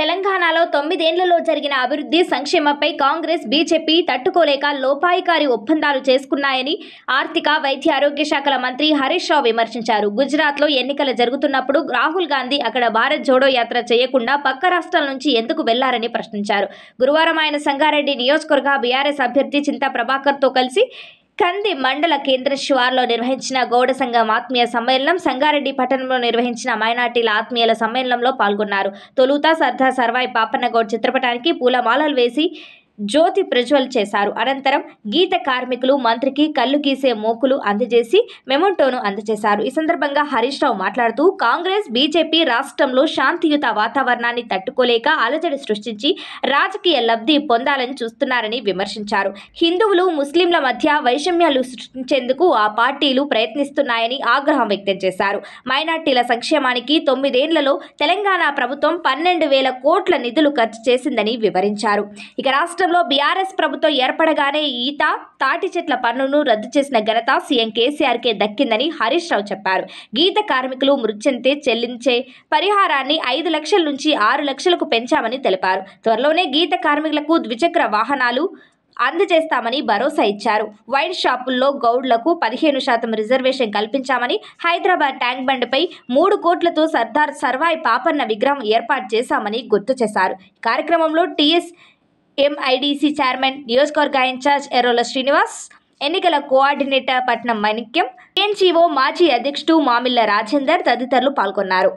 తెలంగాణలో తొమ్మిదేండ్లలో జరిగిన అభివృద్ధి సంక్షేమపై కాంగ్రెస్ బీజేపీ తట్టుకోలేక లోపాయికారి ఒప్పందాలు చేసుకున్నాయని ఆర్థిక వైద్య ఆరోగ్య శాఖల మంత్రి హరీష్ రావు విమర్శించారు గుజరాత్లో ఎన్నికలు జరుగుతున్నప్పుడు రాహుల్ గాంధీ అక్కడ భారత్ జోడో యాత్ర చేయకుండా పక్క రాష్ట్రాల నుంచి ఎందుకు వెళ్లారని ప్రశ్నించారు గురువారం ఆయన సంగారెడ్డి నియోజకవర్గ బీఆర్ఎస్ అభ్యర్థి చింతా ప్రభాకర్తో కలిసి కంది మండల కేంద్ర శివార్లో నిర్వహించిన గౌడ సంఘం ఆత్మీయ సమ్మేళనం సంగారెడ్డి పట్టణంలో నిర్వహించిన మైనార్టీల ఆత్మీయుల సమ్మేళనంలో పాల్గొన్నారు తొలుత సర్దార్ సర్వాయి పాపన్నగౌడ్ చిత్రపటానికి పూలమాలలు వేసి జ్యోతి ప్రజ్వల్ చేశారు అనంతరం గీత కార్మికులు మంత్రికి కళ్ళు గీసే మోకులు అందజేసి మెమోంటోను అందజేశారు ఈ సందర్భంగా హరీష్ రావు మాట్లాడుతూ కాంగ్రెస్ బీజేపీ రాష్ట్రంలో శాంతియుత వాతావరణాన్ని తట్టుకోలేక అలజడి సృష్టించి రాజకీయ లబ్ధి పొందాలని చూస్తున్నారని విమర్శించారు హిందువులు ముస్లింల మధ్య వైషమ్యాలు సృష్టించేందుకు ఆ పార్టీలు ప్రయత్నిస్తున్నాయని ఆగ్రహం వ్యక్తం చేశారు మైనార్టీల సంక్షేమానికి తొమ్మిదేళ్లలో తెలంగాణ ప్రభుత్వం పన్నెండు వేల కోట్ల నిధులు ఖర్చు చేసిందని వివరించారు ఇక రాష్ట్రం గతంలో బీఆర్ఎస్ ప్రభుత్వం ఏర్పడగానే ఈత తాటి చెట్ల పన్నును రద్దు చేసిన ఘనత సీఎం కేసీఆర్ కే దక్కిందని హరీష్ రావు చెప్పారు గీత కార్మికులు మృత్యంతే చెల్లించే పరిహారాన్ని ఐదు లక్షల నుంచి ఆరు లక్షలకు పెంచామని తెలిపారు త్వరలోనే గీత కార్మికులకు ద్విచక్ర వాహనాలు అందజేస్తామని భరోసా ఇచ్చారు వైన్ షాపుల్లో గౌడ్లకు పదిహేను శాతం రిజర్వేషన్ కల్పించామని హైదరాబాద్ ట్యాంక్ బండ్పై మూడు కోట్లతో సర్దార్ సర్వాయి పాపన్న విగ్రహం ఏర్పాటు చేశామని గుర్తు చేశారు కార్యక్రమంలో టీఎస్ ఎంఐడిసి చైర్మన్ నియోజకవర్గ ఇన్ఛార్జ్ ఎర్రోల శ్రీనివాస్ ఎన్నికల కోఆర్డినేటర్ పట్నం మాణిక్యం ఎన్జీఓ మాజీ అధ్యక్షుడు మామిళ్ల రాజేందర్ తదితరులు పాల్గొన్నారు